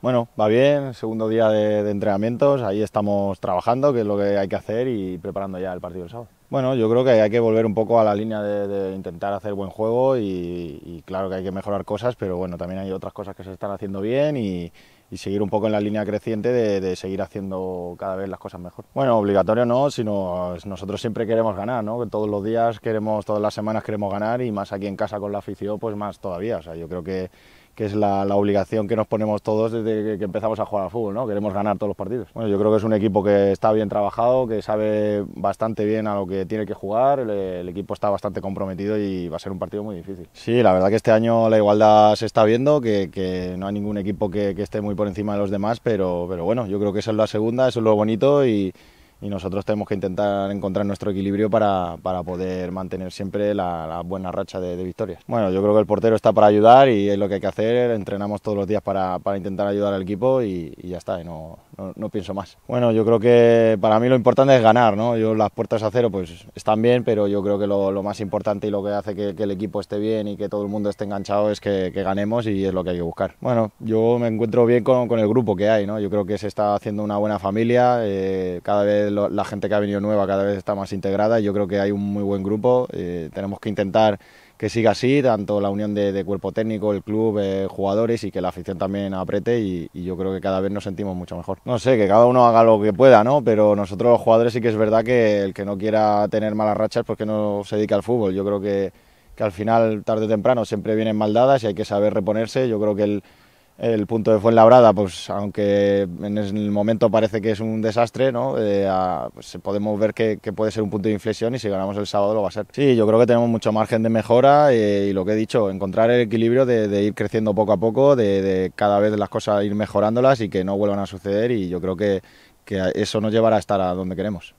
Bueno, va bien, segundo día de, entrenamientos, ahí estamos trabajando, que es lo que hay que hacer y preparando ya el partido del sábado. Bueno, yo creo que hay que volver un poco a la línea de, intentar hacer buen juego y, claro que hay que mejorar cosas, pero bueno, también hay otras cosas que se están haciendo bien y, seguir un poco en la línea creciente de, seguir haciendo cada vez las cosas mejor. Bueno, obligatorio no, sino nosotros siempre queremos ganar, ¿no? Todos los días queremos, todas las semanas queremos ganar y más aquí en casa con la afición, pues más todavía. O sea, yo creo que, que es la, la, obligación que nos ponemos todos desde que, empezamos a jugar al fútbol, ¿no? Queremos ganar todos los partidos. Bueno, yo creo que es un equipo que está bien trabajado, que sabe bastante bien a lo que tiene que jugar, el, equipo está bastante comprometido y va a ser un partido muy difícil. Sí, la verdad que este año la igualdad se está viendo, que, no hay ningún equipo que, esté muy por encima de los demás, pero, pero bueno, yo creo que esa es la segunda, eso es lo bonito y y nosotros tenemos que intentar encontrar nuestro equilibrio para, para poder mantener siempre la, buena racha de, victorias. Bueno, yo creo que el portero está para ayudar y es lo que hay que hacer, entrenamos todos los días para, para intentar ayudar al equipo y, ya está, y no, no, no, pienso más. Bueno, yo creo que para mí lo importante es ganar, ¿no? Yo, las puertas a cero pues están bien, pero yo creo que lo, más importante y lo que hace que, el equipo esté bien y que todo el mundo esté enganchado es que, ganemos y es lo que hay que buscar. Bueno, yo me encuentro bien con, con, el grupo que hay, ¿no? Yo creo que se está haciendo una buena familia, eh, cada vez la gente que ha venido nueva cada vez está más integrada y yo creo que hay un muy buen grupo. Eh, tenemos que intentar que siga así, tanto la unión de, cuerpo técnico, el club, eh, jugadores y que la afición también apriete y, yo creo que cada vez nos sentimos mucho mejor. No sé, que cada uno haga lo que pueda, ¿no? Pero nosotros los jugadores sí que es verdad que el que no quiera tener malas rachas porque no se dedica al fútbol. Yo creo que, que al final, tarde o temprano, siempre vienen maldadas y hay que saber reponerse. Yo creo que el el punto de Fuenlabrada, pues aunque en el momento parece que es un desastre, ¿no? Eh, pues, podemos ver que, puede ser un punto de inflexión y si ganamos el sábado lo va a ser. Sí, yo creo que tenemos mucho margen de mejora eh, y lo que he dicho, encontrar el equilibrio de, ir creciendo poco a poco, de, cada vez las cosas ir mejorándolas y que no vuelvan a suceder y yo creo que eso nos llevará a estar a donde queremos.